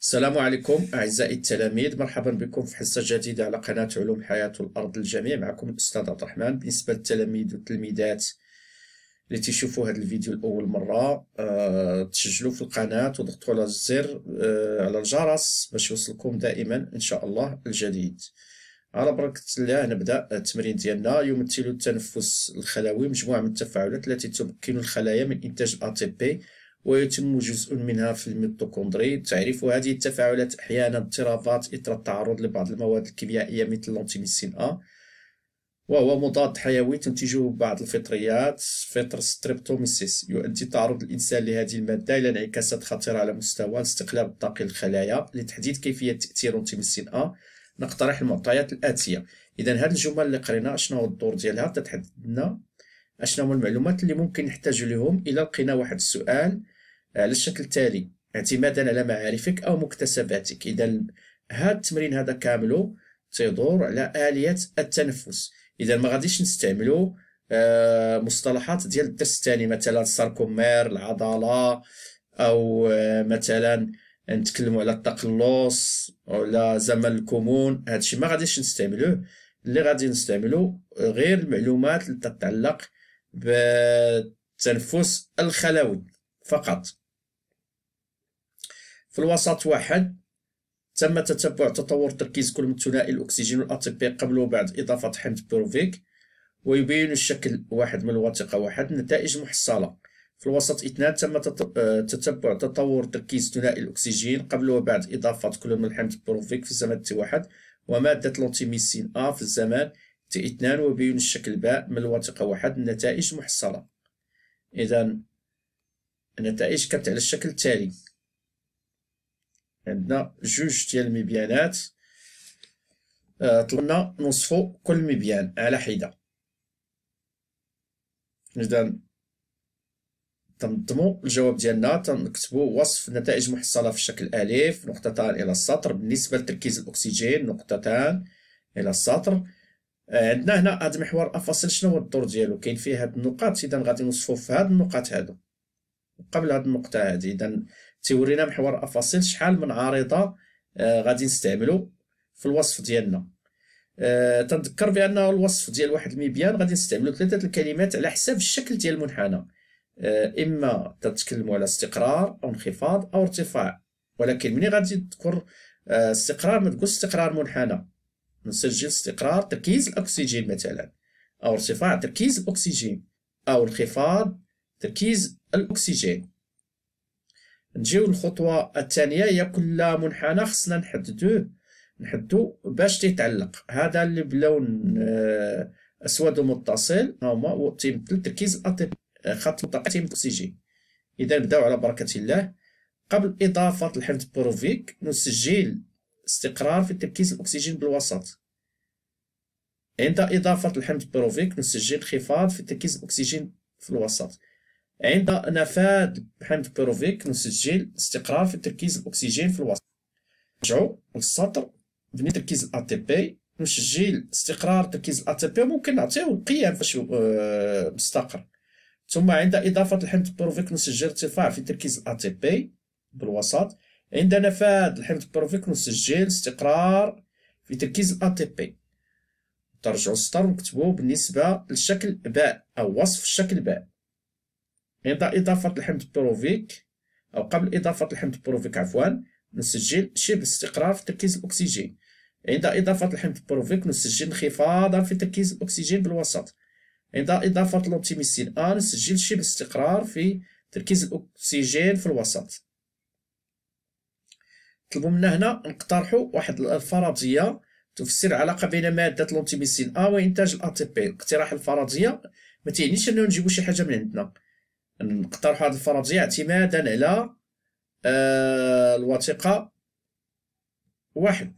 السلام عليكم أعزائي التلاميذ مرحبا بكم في حصة جديدة على قناة علوم حياة الأرض للجميع معكم الأستاذ عبد الرحمن بالنسبة للتلاميذ والتلميذات اللي تيشوفوا هذا الفيديو لأول مرة أه تسجلوا في القناة وضغطوا على الزر أه على الجرس باش يوصلكم دائما إن شاء الله الجديد على بركة الله نبدأ التمرين ديالنا يمثل التنفس الخلوي مجموعة من التفاعلات التي تمكن الخلايا من إنتاج الأتي ويتم جزء منها في الميتوكوندري تعرف هذه التفاعلات أحيانا اضطرابات إثر التعرض لبعض المواد الكيميائية مثل الأنتيميسين أ إيه. وهو مضاد حيوي تنتجه بعض الفطريات فطر ستريبتوميسيس يؤدي تعرض الإنسان لهذه المادة إلى انعكاسات خطيرة على مستوى استقلال الطاقة للخلايا لتحديد كيفية تأثير أنتيميسين أ إيه. نقترح المعطيات الآتية إذا هذه الجمل اللي قرينا شنو هو الدور ديالها تتحدد لنا اشنو المعلومات اللي ممكن نحتاج لهم الى لقينا واحد السؤال على آه، الشكل التالي اعتمادا على معارفك او مكتسباتك اذا هذا التمرين هذا كامله تيدور على اليه التنفس اذا ما غاديش نستعملوا آه، مصطلحات ديال الدرس الثاني مثلا ساركومير العضله او آه، مثلا نتكلموا على التقلص ولا زمن الكمون هادشي ما غاديش نستعملوه اللي غادي نستعملو غير المعلومات اللي تتعلق بالتنفس الخلوي فقط في الوسط واحد تم تتبع تطور تركيز كل من ثنائي الأكسجين والأتي بي قبل وبعد إضافة حمض بروفيك ويبين الشكل واحد من الوثيقة واحد النتائج محصله في الوسط اثنان تم آه، تتبع تطور تركيز ثنائي الأكسجين قبل وبعد إضافة كل من حمض بروفيك في الزمن تي واحد ومادة لونتيميسين أ في الزمان تي اثنان وبين الشكل باء من الوثيقة واحد النتائج محصله إذا النتائج كانت على الشكل التالي عندنا جوج ديال المبيانات آه، طلبنا نصفو كل مبيان على حده اذا تنظمو الجواب ديالنا تنكتبو وصف نتائج محصله في الشكل الف نقطتان الى السطر بالنسبه لتركيز الاكسجين نقطتان الى السطر آه، عندنا هنا هاد المحور الفصل شنو هو الدور ديالو كاين فيه هاد النقاط اذا غادي نوصفو في هاد النقاط هادو قبل هاد النقطه هادي اذا تيورينا محور افاصيل شحال من عارضه آه، غادي نستعملو في الوصف ديالنا أه تنذكر بان الوصف ديال واحد المبيان غادي نستعملو ثلاثه الكلمات على حساب الشكل ديال المنحنى أه اما تتكلموا على استقرار او انخفاض او ارتفاع ولكن ملي غادي تذكر آه، استقرار ما استقرار منحنى نسجل استقرار تركيز الاكسجين مثلا او ارتفاع تركيز الاكسجين او انخفاض تركيز الاكسجين نجيو للخطوه الثانيه هي كل منحنى خصنا نحددوه نحدو باش تيتعلق هذا اللي بلون آه، اسود ها هما تيمثل تركيز آه، خط طاقه الاكسجين اذا نبداو على بركه الله قبل اضافه الحمض بروفيك نسجل استقرار في تركيز الاكسجين بالوسط عند اضافه الحمض بروفيك نسجل انخفاض في تركيز الاكسجين في الوسط عند نفاد حمض بيروفيك نسجل استقرار في تركيز الأكسجين في الوسط نرجعو للسطر بني تركيز الأ تي بي نسجل استقرار تركيز الأ تي بي ممكن نعطيو القيم فاش مستقر آه، ثم عند إضافة الحمض بيروفيك نسجل ارتفاع في تركيز الأ تي بي بالوسط عند نفاد الحمض بيروفيك نسجل استقرار في تركيز الأ تي بي ترجعوا للسطر ونكتبو بالنسبة للشكل باء أو وصف الشكل باء عند إضافة الحمض بروفيك أو قبل إضافة الحمض بروفيك عفوا نسجل شبه استقرار في تركيز الأكسجين عند إضافة الحمض بروفيك نسجل انخفاضا في تركيز الأكسجين بالوسط عند إضافة الأوبتيميسين أ نسجل شبه استقرار في تركيز الأكسجين في الوسط طلبوا منا هنا نقترحوا واحد الفرضية تفسر العلاقة بين مادة الأوبتيميسين أ وإنتاج الأتي بي اقتراح الفرضية ما تعنيش أنه نجيبو شي حاجة من عندنا نقترحوا هذه الفرضيه يعني اعتمادا على آه، الوثيقه واحد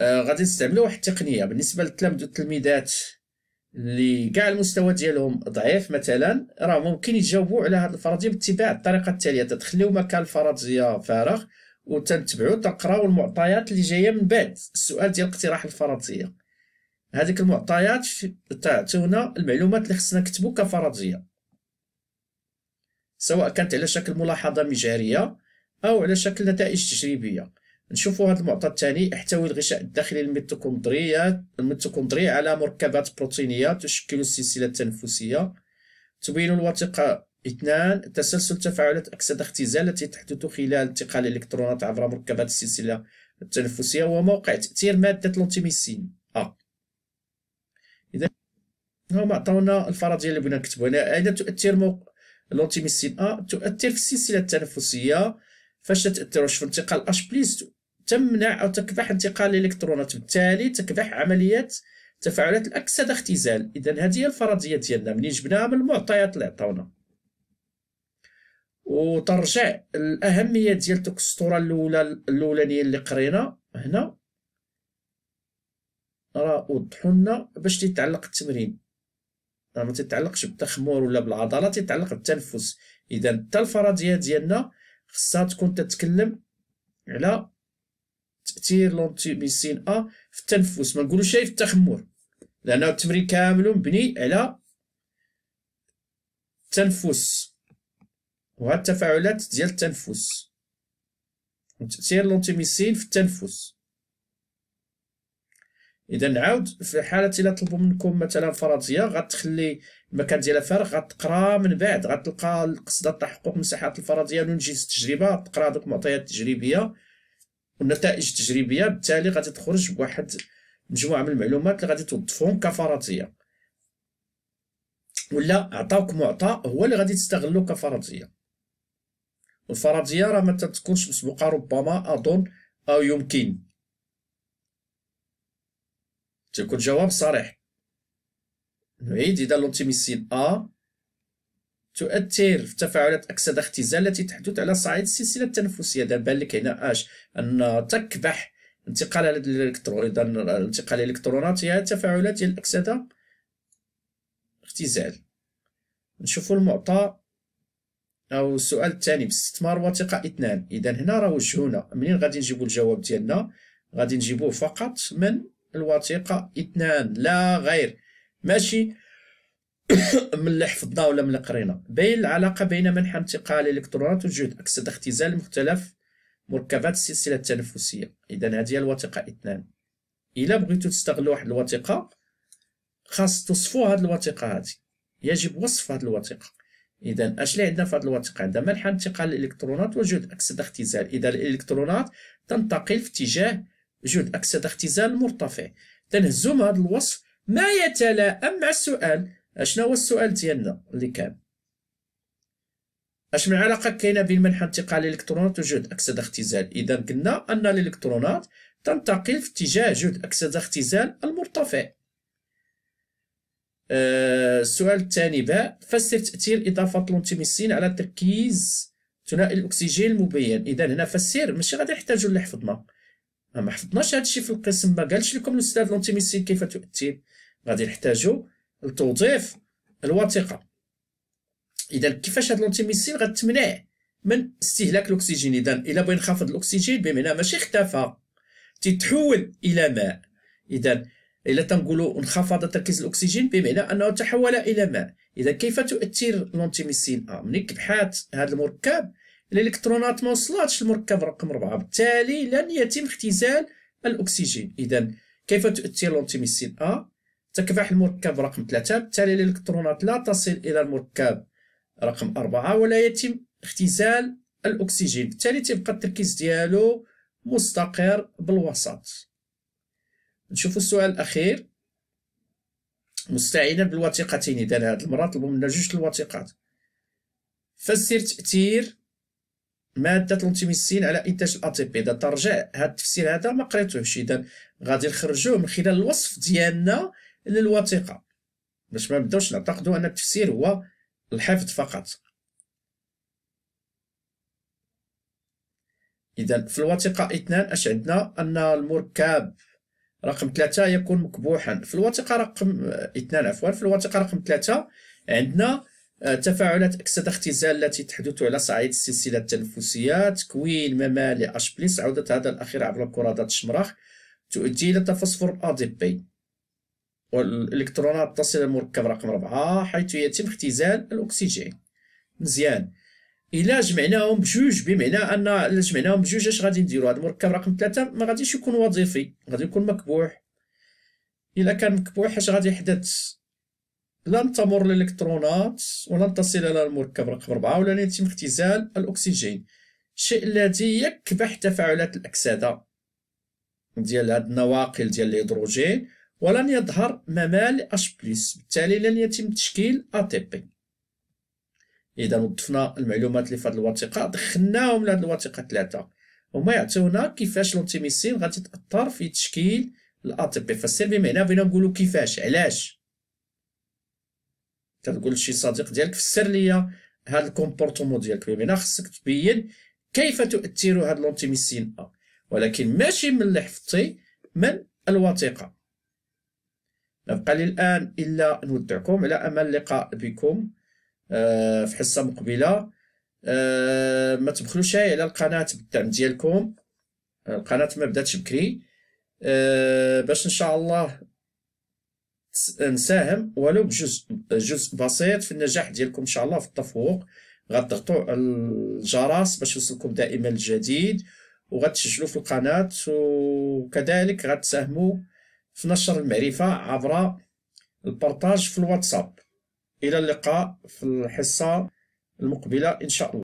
آه، غادي نستعملوا واحد التقنيه بالنسبه للتلاميذ والتلميذات اللي كاع المستوى ديالهم ضعيف مثلا راه ممكن يجاوبوا على هذه الفرضيه باتباع الطريقه التاليه تتخليو مكان الفرضيه فارغ وتتبعوا تقراو المعطيات اللي جايه من بعد السؤال ديال اقتراح الفرضيه هذيك المعطيات تعطيونا المعلومات اللي خصنا نكتبو كفرضيه سواء كانت على شكل ملاحظه مجاريه او على شكل نتائج تجريبيه نشوفوا هذا المعطى الثاني يحتوي الغشاء الداخلي الميتوكوندريا الميتوكوندري على مركبات بروتينيه تشكل السلسله التنفسيه تبين الوثيقه اثنان تسلسل تفاعلات اكسده اختزال التي تحدث خلال انتقال الالكترونات عبر مركبات السلسله التنفسيه وموقع تاثير ماده الانتيميسين هما عطاونا الفرضيه اللي بغينا نكتبو هنا اين تؤثر موق... لونتيميسين ا تؤثر في السلسله التنفسيه فاش واش في انتقال اش بليس تمنع او تكبح انتقال الالكترونات بالتالي تكبح عمليه تفاعلات الاكسده اختزال اذا هذه هي الفرضيه ديالنا منين جبناها من المعطيات اللي عطاونا وترجع الاهميه ديال ديك السطوره الاولى الاولانيه اللي قرينا هنا راه وضحوا لنا باش يتعلق التمرين ما تتعلقش بالتخمر ولا بالعضله تتعلق بالتنفس اذا حتى الفرضيه ديالنا خصها تكون تتكلم على تاثير لونتيميسين ا في التنفس ما نقولوش شيء في التخمر لان التمرين كامل مبني على التنفس وهاد التفاعلات ديال التنفس وتاثير لونتيميسين في التنفس اذا نعاود في حاله الا طلبوا منكم مثلا فرضيه غتخلي المكان ديالها فارغ غتقرا من بعد غتلقى القصده التحقق مساحات الفرضيه من التجربه تقرا دوك المعطيات التجريبيه والنتائج التجريبيه بالتالي غادي تخرج بواحد مجموعه من المعلومات اللي غادي توظفهم كفرضيه ولا عطاوك معطى هو اللي غادي تستغلو كفرضيه والفرضيه راه ما تتكونش مسبوقه ربما اظن او يمكن تيكون جواب صريح نعيد إذا لونتيميسين أ تؤثر في تفاعلات أكسدة اختزال التي تحدث على صعيد السلسلة التنفسية دابا لك هنا أش أن تكبح انتقال الالكترون اذا انتقال الالكترونات هي تفاعلات ديال الاكسده اختزال نشوفوا المعطى او السؤال الثاني باستثمار وثيقه اثنان اذا هنا راه وجهونا منين غادي نجيبوا الجواب ديالنا غادي نجيبوه فقط من الوثيقة اثنان لا غير ماشي من اللي حفظنا ولا من اللي قرينا بين العلاقة بين منح انتقال الإلكترونات وجهد أكسد اختزال مختلف مركبات السلسلة التنفسية إذا هذه الوثيقة اثنان إلا بغيتو تستغلوا واحد الوثيقة خاص تصفوا هاد الوثيقة هذه يجب وصف هاد الوثيقة إذا أش اللي عندنا في هاد الوثيقة عندنا منح انتقال الإلكترونات وجود أكسد اختزال إذا الإلكترونات تنتقل في اتجاه جهد أكسدة اختزال مرتفع تنهزم هذا الوصف ما يتلائم مع السؤال اشنو هو السؤال ديالنا اللي كان اش من علاقه كاينه بين منحى انتقال الالكترونات وجهد اكسده اختزال اذا قلنا ان الالكترونات تنتقل في اتجاه جهد اكسده اختزال المرتفع أه السؤال الثاني باء فسر تاثير اضافه لونتيميسين على تركيز ثنائي الاكسجين المبين اذا هنا فسر ماشي غادي نحتاجو اللي حفظنا ما حفظناش هادشي في القسم ما قالش لكم الاستاذ لونتيميسين كيف تؤثر غادي نحتاجو لتوظيف الوثيقه اذا كيفاش هاد لونتيميسين غتمنع من استهلاك الاكسجين اذا الا بغينا نخفض الاكسجين بمعنى ماشي اختفى تتحول الى ماء اذا الا تنقولوا انخفض تركيز الاكسجين بمعنى انه تحول الى ماء اذا كيف تؤثر لونتيميسين ا آه، ملي كبحات هذا المركب الالكترونات ما وصلتش المركب رقم 4 بالتالي لن يتم اختزال الاكسجين اذا كيف تؤثر لونتيميسين ا تكفح المركب رقم 3 بالتالي الالكترونات لا تصل الى المركب رقم 4 ولا يتم اختزال الاكسجين بالتالي تيبقى التركيز ديالو مستقر بالوسط نشوفوا السؤال الاخير مستعينا بالوثيقتين اذا هذه المره طلبوا منا جوج الوثيقات فسر تاثير ماده 360 على انتاج الاطي بي اذا ترجع هذا التفسير هذا ما قريتوهش اذا غادي نخرجوه من خلال الوصف ديالنا للوثيقه باش ما نبداوش نعتقدوا ان التفسير هو الحفظ فقط اذا في الوثيقه اثنان اش عندنا ان المركب رقم ثلاثة يكون مكبوحا في الوثيقه رقم آه، اثنان عفوا في الوثيقه رقم ثلاثة عندنا تفاعلات أكسدة اختزال التي تحدث على صعيد السلسلة التنفسية تكوين ممال اش بليس عودة هذا الأخير عبر الكرادات الشمراخ تؤدي إلى تفسفر بي والإلكترونات تصل المركب رقم 4 حيث يتم اختزال الأكسجين مزيان الا جمعناهم بجوج بمعنى ان الا جمعناهم بجوج اش غادي نديرو هذا المركب رقم 3 ما غاديش يكون وظيفي غادي يكون مكبوح الا كان مكبوح اش غادي يحدث لن تمر الالكترونات ولن تصل الى المركب رقم 4 ولن يتم اختزال الاكسجين الشيء الذي يكبح تفاعلات الاكسده ديال هاد النواقل ديال الهيدروجين ولن يظهر ممال اش بلس بالتالي لن يتم تشكيل اتيبي اذا وضفنا المعلومات اللي في هذه الوثيقه دخلناهم لهاد الوثيقه ثلاثه هما يعطيونا كيفاش لونتيميسين غادي تاثر في تشكيل الاتيبي فالسيرفي معنا بغينا نقولوا كيفاش علاش كتقول لشي صديق ديالك فسر ليا هذا الكومبورتمون ديالك بمعنى نعم، خصك تبين كيف تؤثر هاد لونتيميسين ا ولكن ماشي من اللي حفظتي من الوثيقه نبقى لي الان الا نودعكم على امل اللقاء بكم آه، في حصه مقبله آه، ما تبخلوش على القناه بالدعم ديالكم آه، القناه ما بداتش بكري باش ان شاء الله نساهم ولو بجزء جزء بسيط في النجاح ديالكم ان شاء الله في التفوق غتضغطوا على الجرس باش يوصلكم دائما الجديد وغتسجلوا في القناه وكذلك غتساهموا في نشر المعرفه عبر البارطاج في الواتساب الى اللقاء في الحصه المقبله ان شاء الله